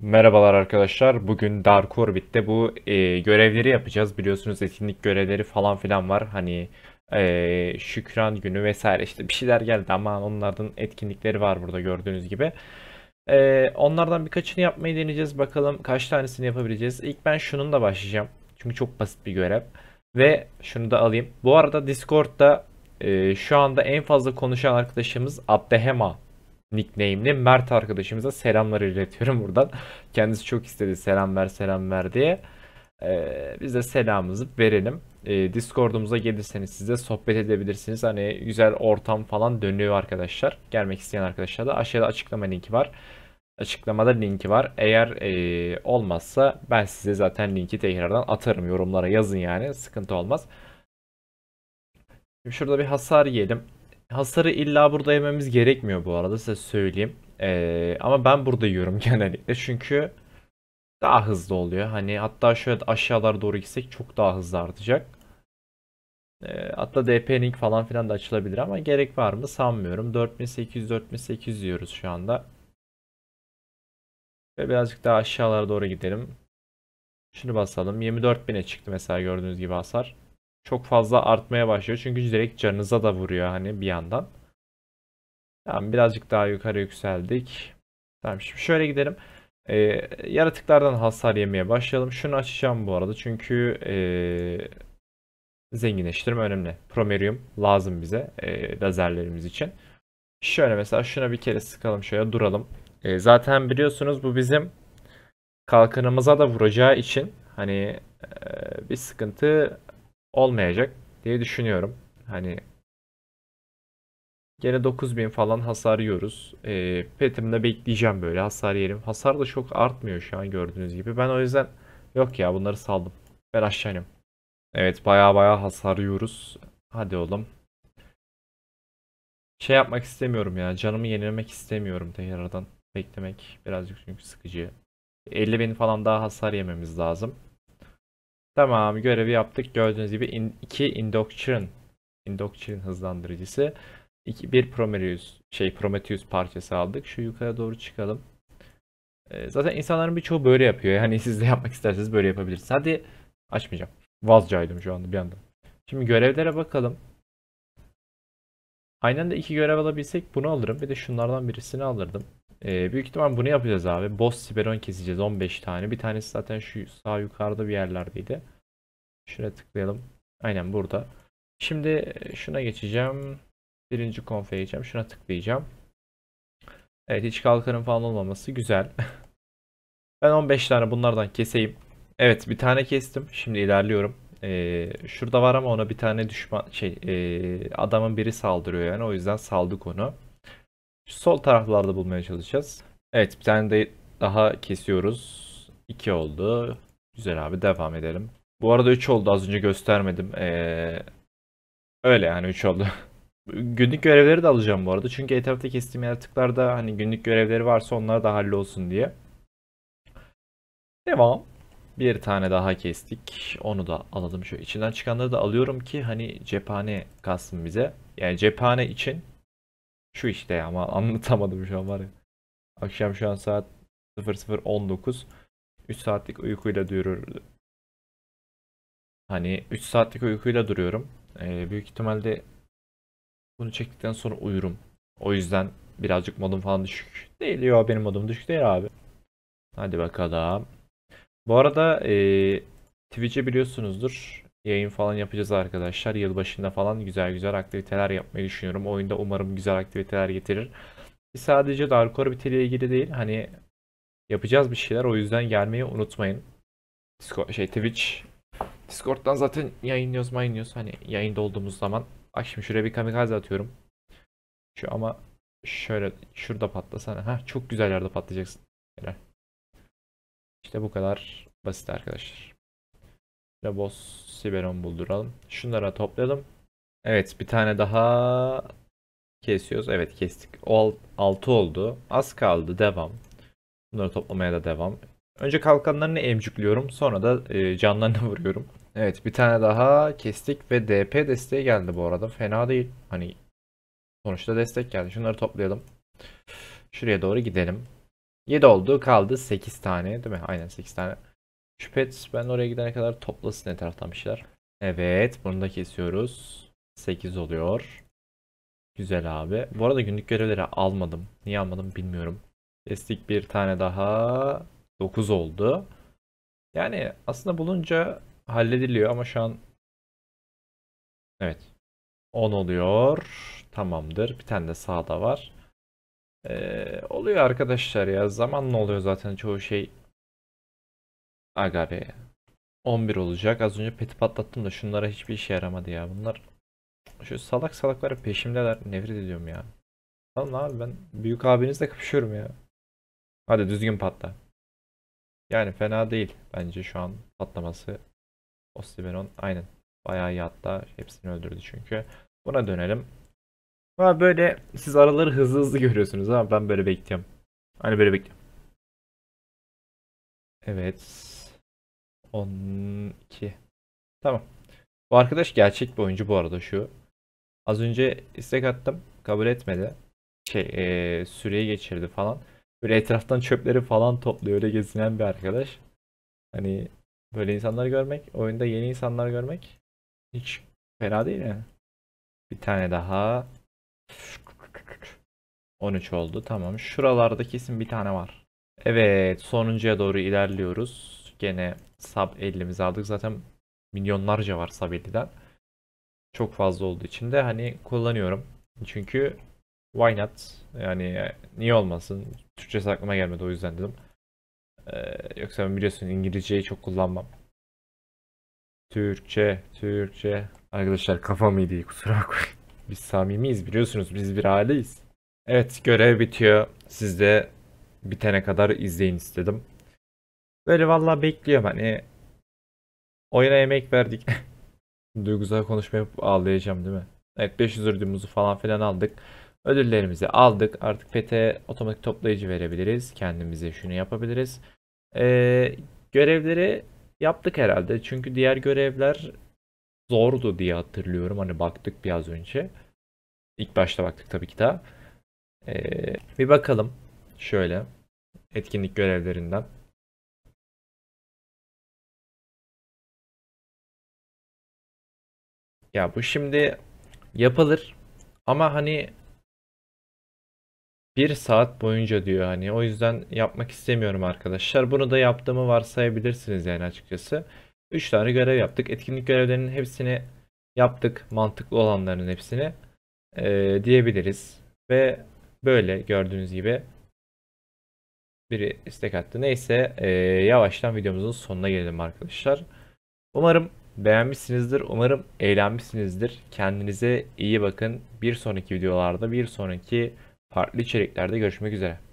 Merhabalar arkadaşlar. Bugün Dark Orbit'te bu e, görevleri yapacağız. Biliyorsunuz etkinlik görevleri falan filan var. Hani e, Şükran günü vesaire işte bir şeyler geldi ama onlardan etkinlikleri var burada gördüğünüz gibi. E, onlardan birkaçını yapmayı deneyeceğiz. Bakalım kaç tanesini yapabileceğiz. İlk ben şunun da başlayacağım. Çünkü çok basit bir görev. Ve şunu da alayım. Bu arada Discord'da e, şu anda en fazla konuşan arkadaşımız Abdehema nickname'li Mert arkadaşımıza selamlar iletiyorum buradan. Kendisi çok istedi selam ver selam ver diye. Ee, biz de selamımızı verelim. Ee, Discord'umuza gelirseniz size sohbet edebilirsiniz. Hani güzel ortam falan dönüyor arkadaşlar. Gelmek isteyen arkadaşlar da aşağıda açıklama linki var. Açıklamada linki var. Eğer e, olmazsa ben size zaten linki tekrardan atarım. Yorumlara yazın yani. Sıkıntı olmaz. Şimdi şurada bir hasar yiyelim. Hasarı illa burada yememiz gerekmiyor bu arada size söyleyeyim. Ee, ama ben burada yiyorum genellikle çünkü daha hızlı oluyor. Hani hatta şöyle aşağılara doğru gitsek çok daha hızlı artacak. Ee, hatta DP link falan filan da açılabilir ama gerek var mı sanmıyorum. 4800-4800 yiyoruz şu anda. Ve birazcık daha aşağılara doğru gidelim. Şunu basalım. 24.000'e çıktı mesela gördüğünüz gibi hasar çok fazla artmaya başlıyor. Çünkü direkt canınıza da vuruyor hani bir yandan. Tamam birazcık daha yukarı yükseldik. Tamam şimdi şöyle gidelim. Ee, yaratıklardan hasar yemeye başlayalım. Şunu açacağım bu arada çünkü ee, zenginleştirme önemli. Promerium lazım bize ee, lazerlerimiz için. Şöyle mesela şuna bir kere sıkalım şöyle duralım. Ee, zaten biliyorsunuz bu bizim kalkanımıza da vuracağı için hani ee, bir sıkıntı olmayacak diye düşünüyorum. Hani gene 9000 falan hasar yiyoruz. E, petimde bekleyeceğim böyle hasar yerim. Hasar da çok artmıyor şu an gördüğünüz gibi. Ben o yüzden yok ya bunları saldım. Ben aşağı Evet baya baya hasar yiyoruz. Hadi oğlum. Şey yapmak istemiyorum ya. Canımı yenilemek istemiyorum tekrardan. Beklemek birazcık çünkü sıkıcı. 50 bin falan daha hasar yememiz lazım. Tamam görevi yaptık. Gördüğünüz gibi in, iki Indoctrin, Indoctrin hızlandırıcısı. İki, bir Prometheus, şey Prometheus parçası aldık. Şu yukarı doğru çıkalım. Ee, zaten insanların birçoğu böyle yapıyor. Yani siz de yapmak isterseniz böyle yapabilirsiniz. Hadi açmayacağım. Vazcaydım şu anda bir anda. Şimdi görevlere bakalım. Aynen de iki görev alabilsek bunu alırım. Bir de şunlardan birisini alırdım. Ee, büyük ihtimal bunu yapacağız abi. Boss Siberon keseceğiz 15 tane. Bir tanesi zaten şu sağ yukarıda bir yerlerdeydi. Şuraya tıklayalım. Aynen burada. Şimdi e, şuna geçeceğim. Birinci konfe geçeceğim. Şuna tıklayacağım. Evet hiç kalkanın falan olmaması güzel. ben 15 tane bunlardan keseyim. Evet bir tane kestim. Şimdi ilerliyorum. Ee, şurada var ama ona bir tane düşman şey e, adamın biri saldırıyor yani o yüzden saldık onu. Sol taraflarda bulmaya çalışacağız. Evet bir tane de daha kesiyoruz. 2 oldu. Güzel abi devam edelim. Bu arada 3 oldu az önce göstermedim. Ee, öyle yani 3 oldu. günlük görevleri de alacağım bu arada. Çünkü etrafta kestiğim yaratıklarda hani günlük görevleri varsa onlar da hallolsun diye. Devam. Bir tane daha kestik. Onu da alalım. Şöyle içinden çıkanları da alıyorum ki hani cephane kalsın bize. Yani cephane için şu işte ama anlatamadım şu an var ya. Akşam şu an saat 00.19. 3 saatlik uykuyla duruyorum. Hani 3 saatlik uykuyla duruyorum. Ee, büyük ihtimalle bunu çektikten sonra uyurum. O yüzden birazcık modum falan düşük. Değil ya benim modum düşük değil abi. Hadi bakalım. Bu arada e, ee, Twitch'i biliyorsunuzdur yayın falan yapacağız arkadaşlar. Yılbaşında falan güzel güzel aktiviteler yapmayı düşünüyorum. Oyunda umarım güzel aktiviteler getirir. Sadece Dark Orbital ile ilgili değil. Hani yapacağız bir şeyler. O yüzden gelmeyi unutmayın. Discord, şey Twitch Discord'dan zaten yayınlıyoruz yayınlıyoruz. Hani yayında olduğumuz zaman. Bak şimdi şuraya bir kamikaze atıyorum. Şu ama şöyle şurada patlasana. Ha çok güzel yerde patlayacaksın. Helal. İşte bu kadar basit arkadaşlar. Labos Siberon bulduralım. Şunlara toplayalım. Evet bir tane daha kesiyoruz. Evet kestik. O 6 oldu. Az kaldı. Devam. Bunları toplamaya da devam. Önce kalkanlarını emcükliyorum. Sonra da e, canlarına vuruyorum. Evet bir tane daha kestik ve DP desteği geldi bu arada. Fena değil. Hani sonuçta destek geldi. Şunları toplayalım. Şuraya doğru gidelim. 7 oldu. Kaldı 8 tane değil mi? Aynen 8 tane. Şüphe Ben oraya gidene kadar toplasın etraftan bir şeyler. Evet. Bunu da kesiyoruz. 8 oluyor. Güzel abi. Bu arada günlük görevleri almadım. Niye almadım bilmiyorum. Estik bir tane daha. 9 oldu. Yani aslında bulunca hallediliyor ama şu an Evet. 10 oluyor. Tamamdır. Bir tane de sağda var. Ee, oluyor arkadaşlar ya. Zamanla oluyor zaten çoğu şey. Aga be. 11 olacak. Az önce peti patlattım da şunlara hiçbir işe yaramadı ya. Bunlar şu salak salakları peşimdeler. Nefret ediyorum ya. Tamam abi ben büyük abinizle kapışıyorum ya. Hadi düzgün patla. Yani fena değil bence şu an patlaması. Osimenon aynen. Bayağı iyi hatta. Hepsini öldürdü çünkü. Buna dönelim. Ama böyle siz araları hızlı hızlı görüyorsunuz ama ben böyle bekliyorum. Hani böyle bekliyorum. Evet. 12. Tamam. Bu arkadaş gerçek bir oyuncu bu arada şu. Az önce istek attım. Kabul etmedi. Şey e, süreyi geçirdi falan. Böyle etraftan çöpleri falan topluyor. Öyle gezinen bir arkadaş. Hani böyle insanları görmek, oyunda yeni insanlar görmek hiç fena değil yani. Bir tane daha. 13 oldu. Tamam. Şuralarda kesin bir tane var. Evet, sonuncuya doğru ilerliyoruz. Gene sub 50'mizi aldık. Zaten milyonlarca var sub 50'den. Çok fazla olduğu için de hani kullanıyorum. Çünkü why not? Yani niye olmasın? Türkçesi aklıma gelmedi o yüzden dedim. Ee, yoksa ben biliyorsun İngilizceyi çok kullanmam. Türkçe, Türkçe. Arkadaşlar kafam iyi değil kusura bakmayın. Biz samimiyiz biliyorsunuz biz bir aileyiz. Evet görev bitiyor. Siz de bitene kadar izleyin istedim. Böyle vallahi bekliyorum hani. Oyuna emek verdik. Duygusal konuşma yapıp ağlayacağım değil mi? Evet 500 ödülümüzü falan filan aldık. Ödüllerimizi aldık. Artık pt e otomatik toplayıcı verebiliriz. Kendimize şunu yapabiliriz. Ee, görevleri yaptık herhalde. Çünkü diğer görevler zordu diye hatırlıyorum. Hani baktık biraz önce. İlk başta baktık tabii ki daha. Ee, bir bakalım şöyle etkinlik görevlerinden. Ya bu şimdi yapılır ama hani bir saat boyunca diyor hani o yüzden yapmak istemiyorum arkadaşlar. Bunu da yaptığımı varsayabilirsiniz yani açıkçası. 3 tane görev yaptık. Etkinlik görevlerinin hepsini yaptık. Mantıklı olanların hepsini ee, diyebiliriz. Ve böyle gördüğünüz gibi biri istek attı. Neyse ee, yavaştan videomuzun sonuna gelelim arkadaşlar. Umarım beğenmişsinizdir. Umarım eğlenmişsinizdir. Kendinize iyi bakın. Bir sonraki videolarda, bir sonraki farklı içeriklerde görüşmek üzere.